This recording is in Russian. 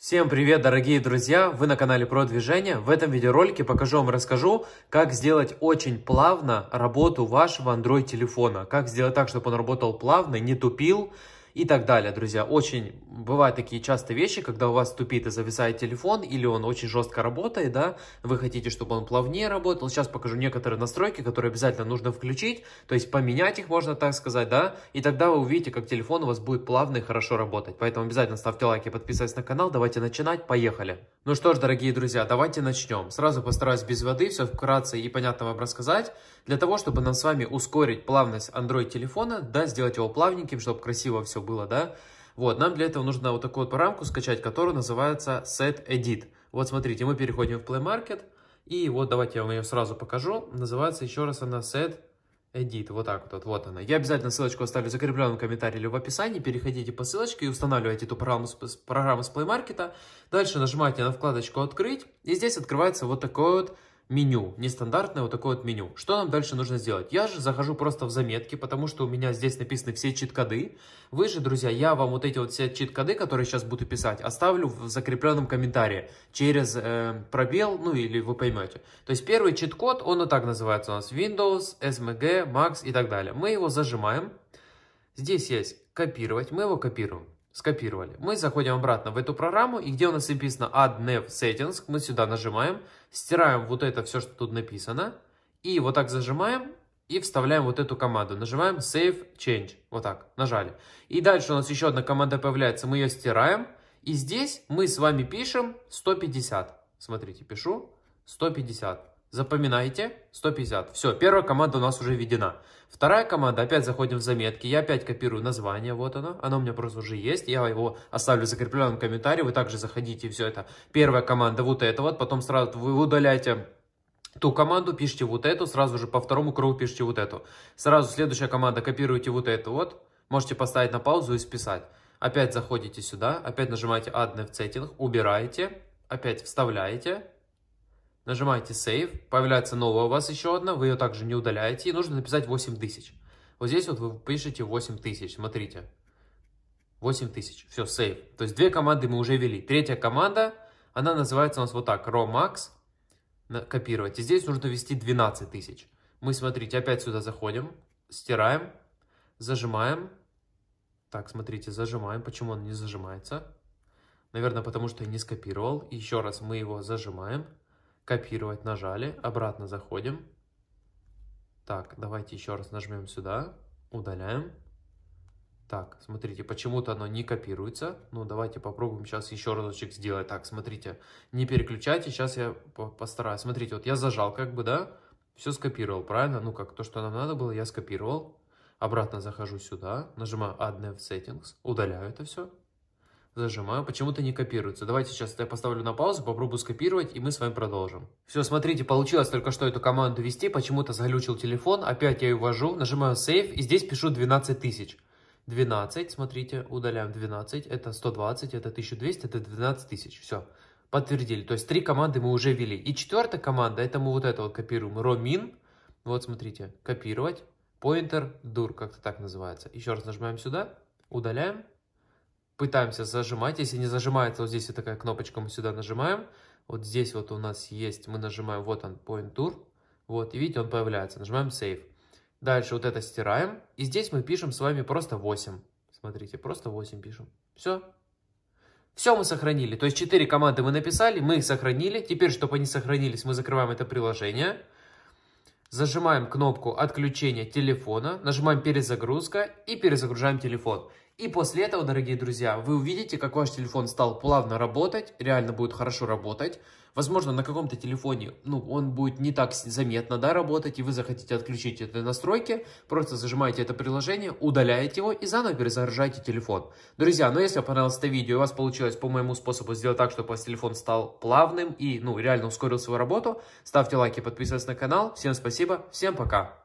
Всем привет, дорогие друзья! Вы на канале Про Движение. В этом видеоролике покажу вам, расскажу, как сделать очень плавно работу вашего Android телефона. Как сделать так, чтобы он работал плавно, не тупил, и так далее, друзья. Очень бывают такие часто вещи, когда у вас тупит и зависает телефон, или он очень жестко работает, да, вы хотите, чтобы он плавнее работал. Сейчас покажу некоторые настройки, которые обязательно нужно включить, то есть поменять их, можно так сказать, да, и тогда вы увидите, как телефон у вас будет плавно и хорошо работать. Поэтому обязательно ставьте лайки, подписывайтесь на канал, давайте начинать, поехали. Ну что ж, дорогие друзья, давайте начнем. Сразу постараюсь без воды все вкратце и понятно вам рассказать. Для того, чтобы нам с вами ускорить плавность Android телефона, да, сделать его плавненьким, чтобы красиво все все было, да. Вот, нам для этого нужно вот такую вот рамку скачать, которая называется Set Edit. Вот смотрите, мы переходим в Play Market, и вот давайте я вам ее сразу покажу. Называется еще раз она Set Edit, вот так вот, вот она. Я обязательно ссылочку оставлю в закрепленном комментарии или в описании. Переходите по ссылочке и устанавливайте эту программу с, программу с Play Market. Дальше нажимаете на вкладочку «Открыть», и здесь открывается вот такой вот меню, нестандартное вот такое вот меню. Что нам дальше нужно сделать? Я же захожу просто в заметки, потому что у меня здесь написаны все чит-коды. Вы же, друзья, я вам вот эти вот все чит-коды, которые сейчас буду писать, оставлю в закрепленном комментарии через э, пробел, ну или вы поймете. То есть первый чит-код, он и так называется у нас Windows, SMG, Max и так далее. Мы его зажимаем. Здесь есть копировать, мы его копируем. Скопировали. Мы заходим обратно в эту программу, и где у нас написано Add Nav Settings, мы сюда нажимаем, стираем вот это все, что тут написано, и вот так зажимаем, и вставляем вот эту команду. Нажимаем Save Change. Вот так, нажали. И дальше у нас еще одна команда появляется, мы ее стираем. И здесь мы с вами пишем 150. Смотрите, пишу 150. Запоминайте. 150. Все, первая команда у нас уже введена. Вторая команда, опять заходим в заметки. Я опять копирую название, вот оно. Оно у меня просто уже есть. Я его оставлю в закрепленном комментарии. Вы также заходите, все это. Первая команда вот это вот. Потом сразу вы удаляете ту команду, пишите вот эту. Сразу же по второму кругу пишите вот эту. Сразу следующая команда, копируете вот эту вот. Можете поставить на паузу и списать. Опять заходите сюда. Опять нажимаете Add в Setting. Убираете. Опять вставляете. Нажимаете Save, появляется новая у вас еще одна, вы ее также не удаляете, и нужно написать 8000. Вот здесь вот вы пишете 8000, смотрите. 8000, все, Save. То есть две команды мы уже ввели. Третья команда, она называется у нас вот так, ROMAX, копировать. И здесь нужно ввести 12 тысяч. Мы, смотрите, опять сюда заходим, стираем, зажимаем. Так, смотрите, зажимаем. Почему он не зажимается? Наверное, потому что я не скопировал. Еще раз мы его зажимаем копировать нажали, обратно заходим. Так, давайте еще раз нажмем сюда, удаляем. Так, смотрите, почему-то оно не копируется. Ну, давайте попробуем сейчас еще разочек сделать. Так, смотрите, не переключайте, сейчас я постараюсь. Смотрите, вот я зажал как бы, да, все скопировал, правильно? Ну, как то, что нам надо было, я скопировал. Обратно захожу сюда, нажимаю Add Nav Settings, удаляю это все. Зажимаю, почему-то не копируется. Давайте сейчас я поставлю на паузу, попробую скопировать, и мы с вами продолжим. Все, смотрите, получилось только что эту команду ввести, почему-то заглючил телефон, опять я ее ввожу, нажимаю Save, и здесь пишу 12 тысяч. 12, смотрите, удаляем 12, это 120, это 1200, это 12 тысяч, все, подтвердили. То есть три команды мы уже ввели. И четвертая команда, это мы вот это вот копируем, Ромин, вот смотрите, копировать, Pointer, дур, как-то так называется. Еще раз нажимаем сюда, удаляем, пытаемся зажимать. Если не зажимается, вот здесь вот такая кнопочка, мы сюда нажимаем. Вот здесь вот у нас есть, мы нажимаем, вот он, Point Tour. Вот, и видите, он появляется. Нажимаем Save. Дальше вот это стираем. И здесь мы пишем с вами просто 8. Смотрите, просто 8 пишем. Все. Все мы сохранили. То есть 4 команды мы написали, мы их сохранили. Теперь, чтобы они сохранились, мы закрываем это приложение. Зажимаем кнопку отключения телефона, нажимаем перезагрузка и перезагружаем телефон. И после этого, дорогие друзья, вы увидите, как ваш телефон стал плавно работать, реально будет хорошо работать. Возможно, на каком-то телефоне ну, он будет не так заметно да, работать, и вы захотите отключить это настройки, просто зажимаете это приложение, удаляете его и заново перезаряжаете телефон. Друзья, ну если вам понравилось это видео и у вас получилось по моему способу сделать так, чтобы ваш телефон стал плавным и ну, реально ускорил свою работу, ставьте лайки, подписывайтесь на канал. Всем спасибо, всем пока!